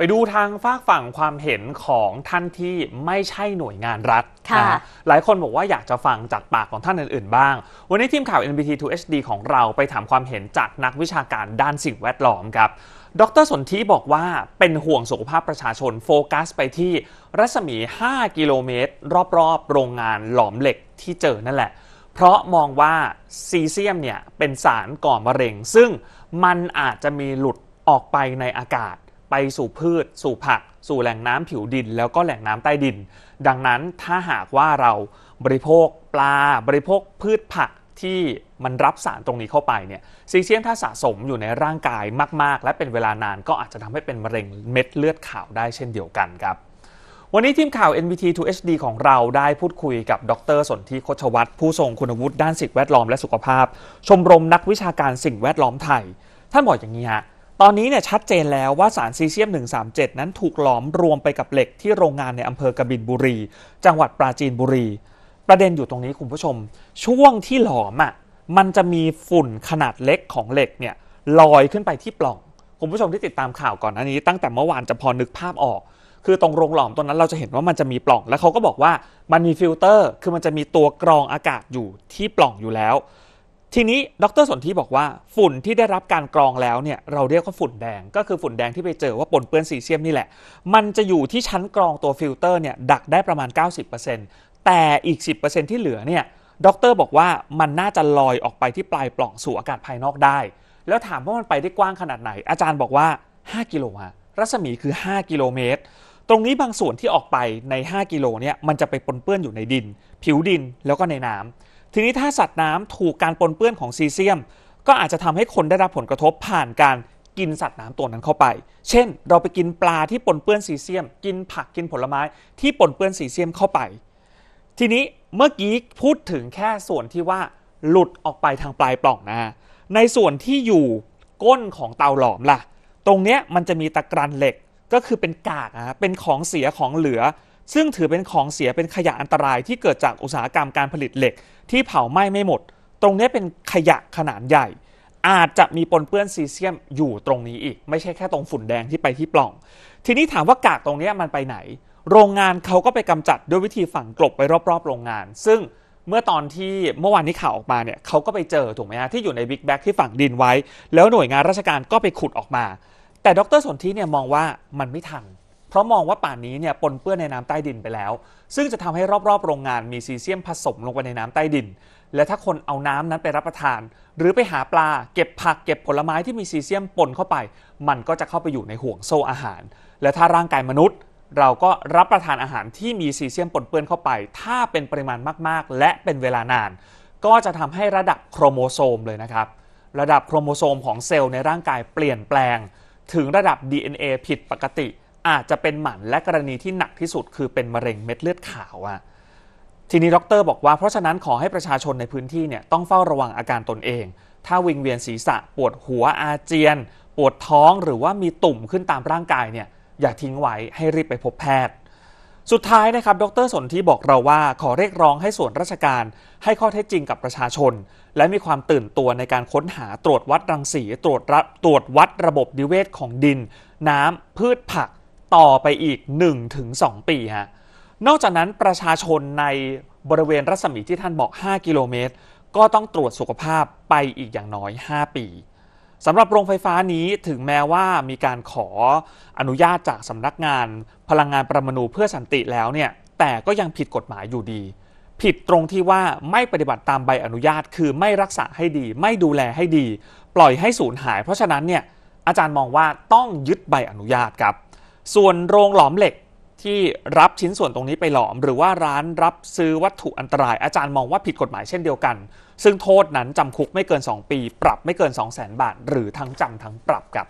ไปดูทางฝากฝั่งความเห็นของท่านที่ไม่ใช่หน่วยงานรัฐะนะหลายคนบอกว่าอยากจะฟังจากปากของท่านอื่นๆบ้าง วันนี้ทีมข่าว NBT 2 HD ของเราไปถามความเห็นจากนักวิชาการด้านสิ่งแวดล้อมครับ ดรสนธิบอกว่าเป็นห่วงสุขภาพประชาชนโฟกัสไปที่รัศมี 5 กิโลเมตรรอบๆ โรงงานหลอมเหล็กที่เจอนั่นแหละ เพราะมองว่าซีเซียมเนี่ยเป็นสารก่อมะเร็ง ซึ่งมันอาจจะมีหลุดออกไปในอากาศไปสู่พืช สู่ผัก สู่แหล่งน้ำผิวดิน แล้วก็แหล่งน้ำใต้ดิน ดังนั้นถ้าหากว่าเราบริโภคปลาบริโภคพืชผักที่มันรับสารตรงนี้เข้าไปเนี่ยซีเซียมถ้าสะสมอยู่ในร่างกายมาก ๆ และเป็นเวลานานก็อาจจะทำให้เป็นมะเร็งเม็ดเลือดขาวได้เช่นเดียวกันครับ วันนี้ทีมข่าว NBT 2 HD ของเราได้พูดคุยกับ ดรสนธิโคชวัตรผู้ทรงคุณวุฒิด้านสิ่งแวดล้อมและสุขภาพ ชมรมนักวิชาการสิ่งแวดล้อมไทยท่านบอกอย่างนี้ฮะตอนนี้เนี่ยชัดเจนแล้วว่าสารซีเซียม 137 นั้นถูกหลอมรวมไปกับเหล็กที่โรงงานในอำเภอกบินบุรี จังหวัดปราจีนบุรี ประเด็นอยู่ตรงนี้คุณผู้ชม ช่วงที่หลอมอะ่ะมันจะมีฝุ่นขนาดเล็กของเหล็กเนี่ยลอยขึ้นไปที่ปล่อง คุณผู้ชมที่ติดตามข่าวก่อนอันนี้ตั้งแต่เมื่อวานจะพอนึกภาพออก คือตรงโรงหลอมตัวนั้นเราจะเห็นว่ามันจะมีปล่อง แล้วเขาก็บอกว่ามันมีฟิลเตอร์คือมันจะมีตัวกรองอากาศอยู่ที่ปล่องอยู่แล้วทีนี้ดรสนธิบอกว่าฝุ่นที่ได้รับการกรองแล้วเนี่ยเราเรียกว่าฝุ่นแดง ก็คือฝุ่นแดงที่ไปเจอว่าปนเปื้อนซีเซียมนี่แหละ มันจะอยู่ที่ชั้นกรองตัวฟิลเตอร์เนี่ยดักได้ประมาณ 90%แต่อีก 10%ที่เหลือเนี่ยดรบอกว่ามันน่าจะลอยออกไปที่ปลายปล่องสู่อากาศภายนอกได้ แล้วถามว่ามันไปได้กว้างขนาดไหน อาจารย์บอกว่า 5กิโลฮะรัศมีคือ 5กิโลเมตรตรงนี้บางส่วนที่ออกไปใน 5กิโลเนี่ยมันจะไปปนเปื้อนอยู่ในดิน ผิวดินแล้วก็ในน้ำทีนี้ถ้าสัตว์น้ำถูกการปนเปื้อนของซีเซียม ก็อาจจะทำให้คนได้รับผลกระทบผ่านการกินสัตว์น้ำตัวนั้นเข้าไป เช่นเราไปกินปลาที่ปนเปื้อนซีเซียม กินผักกินผลไม้ที่ปนเปื้อนซีเซียมเข้าไป ทีนี้เมื่อกี้พูดถึงแค่ส่วนที่ว่าหลุดออกไปทางปลายปล่องนะในส่วนที่อยู่ก้นของเตาหลอมล่ะ ตรงเนี้ยมันจะมีตะกรันเหล็กก็คือเป็นกากนะเป็นของเสียของเหลือซึ่ง ถือเป็นของเสียเป็นขยะอันตรายที่เกิดจากอุตสาหกรรมการผลิตเหล็ก ที่เผาไหม้ไม่หมด ตรงนี้เป็นขยะขนาดใหญ่ อาจจะมีปนเปื้อนซีเซียมอยู่ตรงนี้อีกไม่ใช่แค่ตรงฝุ่นแดงที่ไปที่ปล่อง ทีนี้ถามว่ากากตรงนี้มันไปไหน โรงงานเขาก็ไปกำจัดด้วยวิธีฝังกลบไว้รอบๆโรงงาน ซึ่งเมื่อตอนที่เมื่อวานนี้ข่าวออกมาเนี่ยเขาก็ไปเจอถูกไหมฮะที่อยู่ในบิ๊กแบ็กที่ฝังดินไว้แล้วหน่วยงานราชการก็ไปขุดออกมา แต่ดรสนธิเนี่ยมองว่ามันไม่ทันเพราะมองว่าป่านนี้เนี่ยปนเปื้อนในน้ำใต้ดินไปแล้ว ซึ่งจะทำให้รอบๆ โรงงานมีซีเซียมผสมลงไปในน้ำใต้ดิน และถ้าคนเอาน้ำนั้นไปรับประทาน หรือไปหาปลาเก็บผักเก็บผลไม้ที่มีซีเซียมปนเข้าไป มันก็จะเข้าไปอยู่ในห่วงโซ่อาหาร และถ้าร่างกายมนุษย์ เราก็รับประทานอาหารที่มีซีเซียมปนเปื้อนเข้าไป ถ้าเป็นปริมาณมากๆ และเป็นเวลานาน ก็จะทำให้ระดับโครโมโซมเลยนะครับ ระดับโครโมโซมของเซลล์ในร่างกายเปลี่ยนแปลงถึงระดับ DNA ผิดปกติอาจจะเป็นหมันและกรณีที่หนักที่สุดคือเป็นมะเร็งเม็ดเลือดขาวอะทีนี้ดร บอกว่าเพราะฉะนั้นขอให้ประชาชนในพื้นที่เนี่ยต้องเฝ้าระวังอาการตนเอง ถ้าวิงเวียนศีรษะ ปวดหัวอาเจียน ปวดท้องหรือว่ามีตุ่มขึ้นตามร่างกายเนี่ยอย่าทิ้งไว้ให้รีบไปพบแพทย์ สุดท้ายนะครับดรสนธิบอกเราว่า ขอเรียกร้องให้ส่วนราชการ ให้ข้อเท็จจริงกับประชาชน และมีความตื่นตัวในการค้นหาตรวจวัดรังสีตรวจตรวจวัดระบบนิเวศของดิน น้ำพืชผักต่อไปอีก 1-2 ปีฮะ นอกจากนั้นประชาชนในบริเวณรัศมีที่ท่านบอก 5 กิโลเมตร ก็ต้องตรวจสุขภาพไปอีกอย่างน้อย 5 ปี สำหรับโรงไฟฟ้านี้ถึงแม้ว่ามีการขออนุญาตจากสำนักงาน พลังงานประมนูเพื่อสันติแล้วเนี่ยแต่ก็ยังผิดกฎหมายอยู่ดี ผิดตรงที่ว่าไม่ปฏิบัติตามใบอนุญาตคือไม่รักษาให้ดี ไม่ดูแลให้ดี ปล่อยให้สูญหาย เพราะฉะนั้นเนี่ยอาจารย์มองว่าต้องยึดใบอนุญาตครับส่วนโรงหลอมเหล็กที่รับชิ้นส่วนตรงนี้ไปหลอมหรือว่าร้านรับซื้อวัตถุอันตราย อาจารย์มองว่าผิดกฎหมายเช่นเดียวกัน ซึ่งโทษนั้นจำคุกไม่เกิน 2 ปี ปรับไม่เกิน2 0 0 0 0 0บาท หรือทั้งจำทั้งปรับกับ